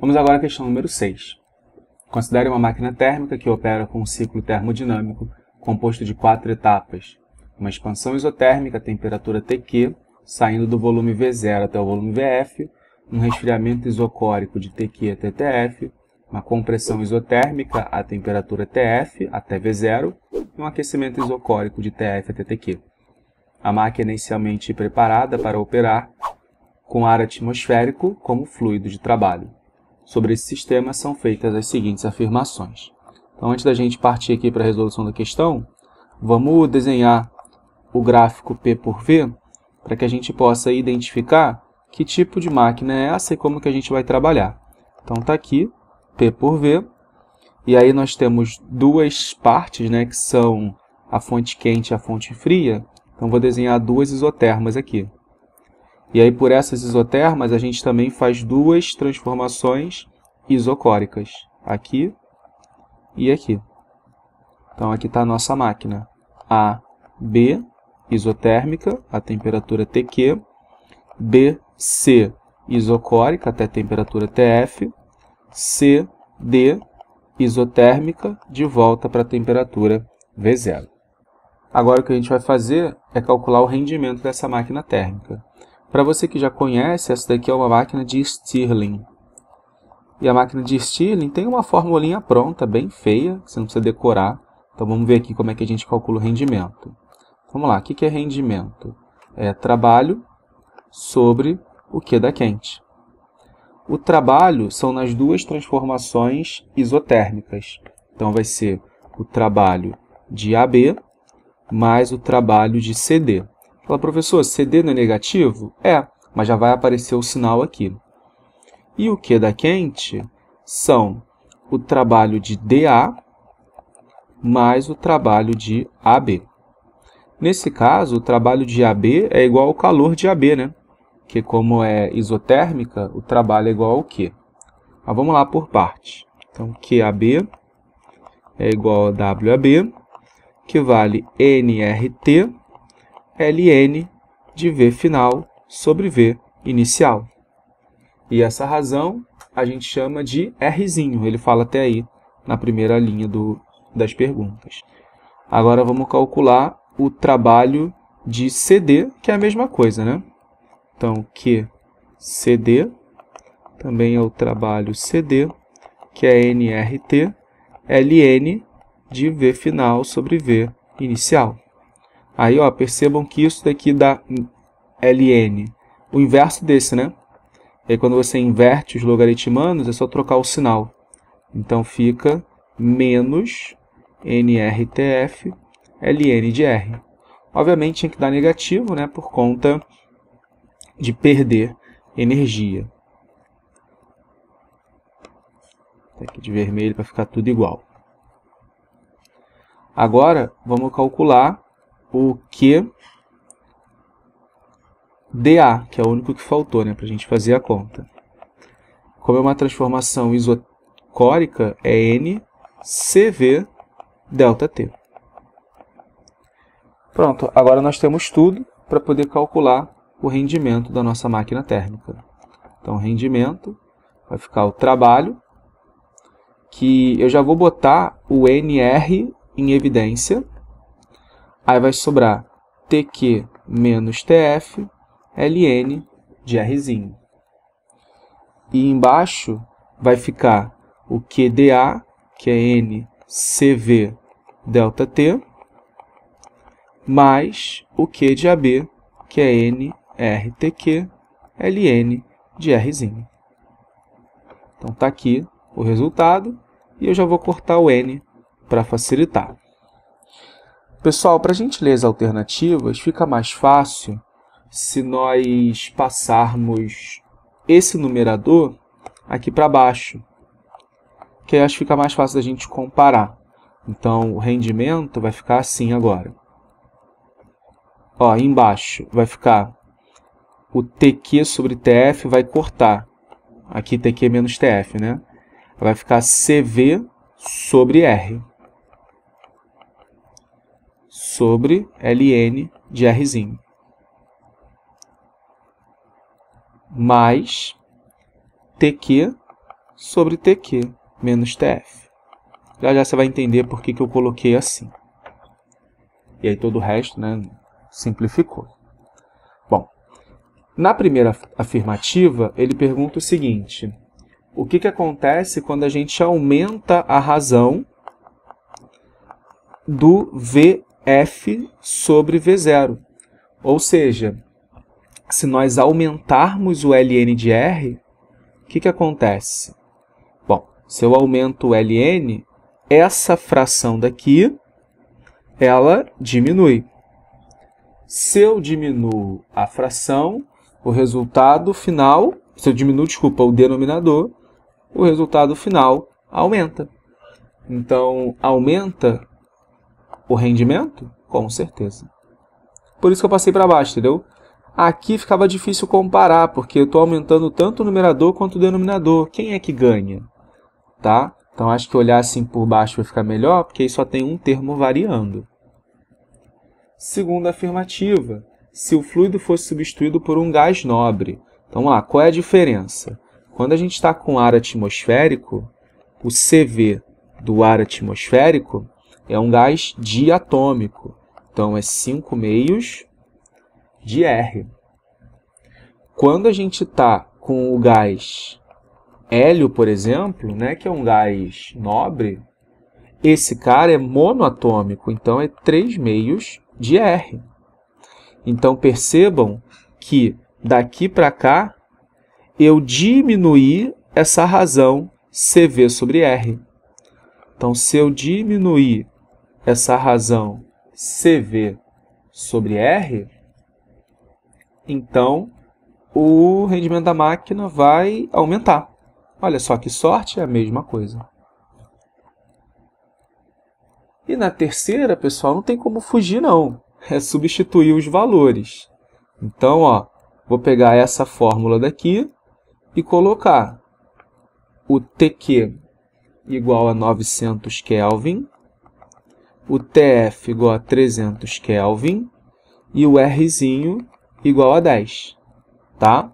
Vamos agora à questão número 6. Considere uma máquina térmica que opera com um ciclo termodinâmico composto de quatro etapas. Uma expansão isotérmica temperatura TQ, saindo do volume V0 até o volume VF, um resfriamento isocórico de TQ até TF, uma compressão isotérmica a temperatura TF até V0 e um aquecimento isocórico de TF até TQ. A máquina é inicialmente preparada para operar com ar atmosférico como fluido de trabalho sobre esse sistema são feitas as seguintes afirmações. Então, antes da gente partir aqui para a resolução da questão, vamos desenhar o gráfico P por V para que a gente possa identificar que tipo de máquina é essa e como que a gente vai trabalhar. Então, está aqui, P por V, e aí nós temos duas partes, né, que são a fonte quente e a fonte fria. Então, vou desenhar duas isotermas aqui. E aí, por essas isotermas, a gente também faz duas transformações isocóricas, aqui e aqui. Então, aqui está a nossa máquina, A, B, isotérmica, a temperatura TQ, B, C, isocórica, até temperatura TF, C, D, isotérmica, de volta para a temperatura V0. Agora, o que a gente vai fazer é calcular o rendimento dessa máquina térmica. Para você que já conhece, essa daqui é uma máquina de Stirling. E a máquina de Stirling tem uma formulinha pronta, bem feia, que você não precisa decorar. Então vamos ver aqui como é que a gente calcula o rendimento. Vamos lá, o que é rendimento? É trabalho sobre o que é da quente. O trabalho são nas duas transformações isotérmicas. Então vai ser o trabalho de AB mais o trabalho de CD. Fala, professor, CD não é negativo? É, mas já vai aparecer o sinal aqui. E o que é da quente são o trabalho de DA mais o trabalho de AB. Nesse caso, o trabalho de AB é igual ao calor de AB, né? Que como é isotérmica, o trabalho é igual ao Q. Mas vamos lá por parte. Então, QAB é igual a WAB, que vale NRT ln de v final sobre v inicial. E essa razão a gente chama de Rzinho, ele fala até aí na primeira linha do, das perguntas. Agora vamos calcular o trabalho de CD, que é a mesma coisa, né? Então, que CD também é o trabalho CD, que é NRT, ln de V final sobre V inicial. Aí, ó, percebam que isso daqui dá ln. O inverso desse, né? E é aí, quando você inverte os logaritmanos, é só trocar o sinal. Então, fica menos nrtf ln de r. Obviamente, tinha que dar negativo, né? Por conta de perder energia. Tá aqui de vermelho para ficar tudo igual. Agora, vamos calcular o Q DA, que é o único que faltou né, para a gente fazer a conta. Como é uma transformação isocórica, é N CV delta T. Pronto, agora nós temos tudo para poder calcular o rendimento da nossa máquina térmica. Então, rendimento vai ficar o trabalho, que eu já vou botar o NR em evidência, Aí vai sobrar TQ menos TF, LN de Rzinho. E embaixo vai ficar o QDA, que é NCV delta T, mais o Q de AB, que é NRTQ LN de Rzinho. Então está aqui o resultado e eu já vou cortar o N para facilitar. Pessoal, para a gente ler as alternativas, fica mais fácil se nós passarmos esse numerador aqui para baixo, que acho que fica mais fácil da gente comparar. Então, o rendimento vai ficar assim agora. Ó, embaixo vai ficar o TQ sobre TF, vai cortar. Aqui TQ menos TF, né? Vai ficar CV sobre R sobre ln de Rzinho. Mais TQ sobre TQ menos TF. Já já você vai entender por que, que eu coloquei assim. E aí todo o resto né, simplificou. Bom, na primeira afirmativa, ele pergunta o seguinte. O que, que acontece quando a gente aumenta a razão do V f sobre v0. Ou seja, se nós aumentarmos o ln de r, o que, que acontece? Bom, se eu aumento o ln, essa fração daqui, ela diminui. Se eu diminuo a fração, o resultado final, se eu diminuo, desculpa, o denominador, o resultado final aumenta. Então, aumenta o rendimento? Com certeza. Por isso que eu passei para baixo, entendeu? Aqui ficava difícil comparar, porque eu estou aumentando tanto o numerador quanto o denominador. Quem é que ganha? Tá? Então acho que olhar assim por baixo vai ficar melhor, porque aí só tem um termo variando. Segunda afirmativa, se o fluido fosse substituído por um gás nobre. Então vamos lá, qual é a diferença? Quando a gente está com ar atmosférico, o CV do ar atmosférico é um gás diatômico. Então, é 5 meios de R. Quando a gente está com o gás hélio, por exemplo, né, que é um gás nobre, esse cara é monoatômico, então é 3 meios de R. Então, percebam que daqui para cá eu diminuí essa razão CV sobre R. Então, se eu diminuir essa razão CV sobre R, então o rendimento da máquina vai aumentar. Olha só que sorte, é a mesma coisa. E na terceira, pessoal, não tem como fugir não. É substituir os valores. Então, ó, vou pegar essa fórmula daqui e colocar o TQ igual a 900 Kelvin o TF igual a 300 Kelvin e o R igual a 10, tá?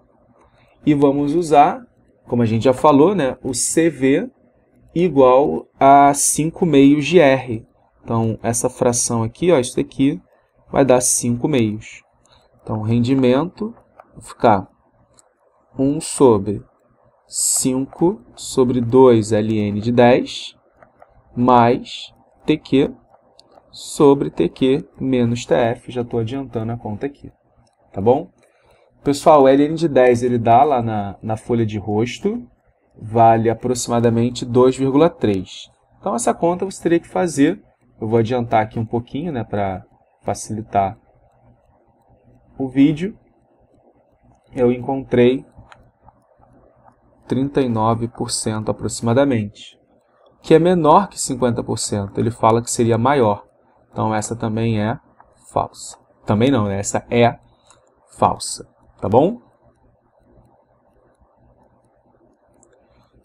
E vamos usar, como a gente já falou, né, o CV igual a 5 meios de R. Então, essa fração aqui, ó, isso daqui, vai dar 5 meios. Então, o rendimento vai ficar 1 sobre 5 sobre 2 ln de 10 mais TQ sobre TQ menos TF. Já estou adiantando a conta aqui, tá bom? Pessoal, o LN de 10 ele dá lá na, na folha de rosto, vale aproximadamente 2,3. Então essa conta você teria que fazer, eu vou adiantar aqui um pouquinho né, para facilitar o vídeo. Eu encontrei 39% aproximadamente, que é menor que 50%, ele fala que seria maior. Então essa também é falsa. Também não, né? essa é falsa, tá bom?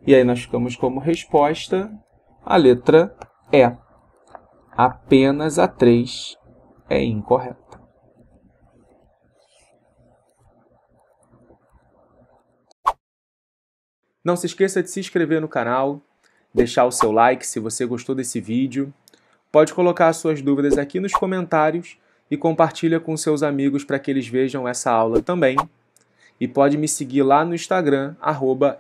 E aí nós ficamos como resposta a letra E. Apenas a 3 é incorreta. Não se esqueça de se inscrever no canal, deixar o seu like se você gostou desse vídeo Pode colocar suas dúvidas aqui nos comentários e compartilha com seus amigos para que eles vejam essa aula também. E pode me seguir lá no Instagram, arroba